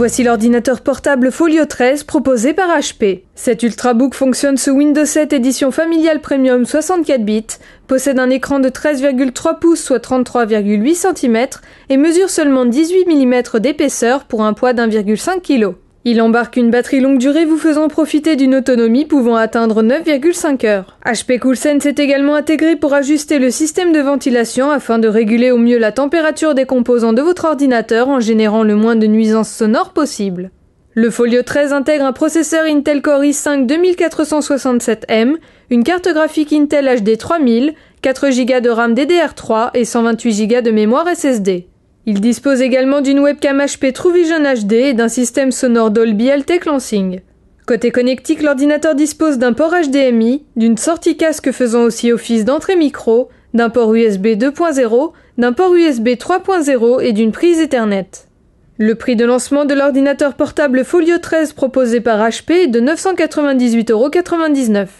Voici l'ordinateur portable Folio 13 proposé par HP. Cet Ultrabook fonctionne sous Windows 7 édition familiale premium 64 bits, possède un écran de 13,3 pouces soit 33,8 cm et mesure seulement 18 mm d'épaisseur pour un poids d'1,5 kg. Il embarque une batterie longue durée vous faisant profiter d'une autonomie pouvant atteindre 9,5 heures. HP CoolSense s'est également intégré pour ajuster le système de ventilation afin de réguler au mieux la température des composants de votre ordinateur en générant le moins de nuisances sonores possible. Le Folio 13 intègre un processeur Intel Core i5 2467M, une carte graphique Intel HD 3000, 4 Go de RAM DDR3 et 128 Go de mémoire SSD. Il dispose également d'une webcam HP TrueVision HD et d'un système sonore Dolby Altec Lansing. Côté connectique, l'ordinateur dispose d'un port HDMI, d'une sortie casque faisant aussi office d'entrée micro, d'un port USB 2.0, d'un port USB 3.0 et d'une prise Ethernet. Le prix de lancement de l'ordinateur portable Folio 13 proposé par HP est de 998,99 euros.